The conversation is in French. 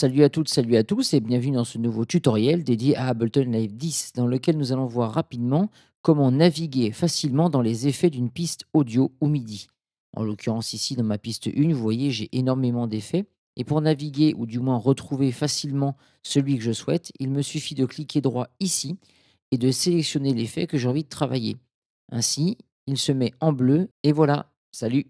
Salut à toutes, salut à tous et bienvenue dans ce nouveau tutoriel dédié à Ableton Live 10 dans lequel nous allons voir rapidement comment naviguer facilement dans les effets d'une piste audio ou MIDI. En l'occurrence ici dans ma piste 1, vous voyez j'ai énormément d'effets et pour naviguer ou du moins retrouver facilement celui que je souhaite, il me suffit de cliquer droit ici et de sélectionner l'effet que j'ai envie de travailler. Ainsi, il se met en bleu et voilà, salut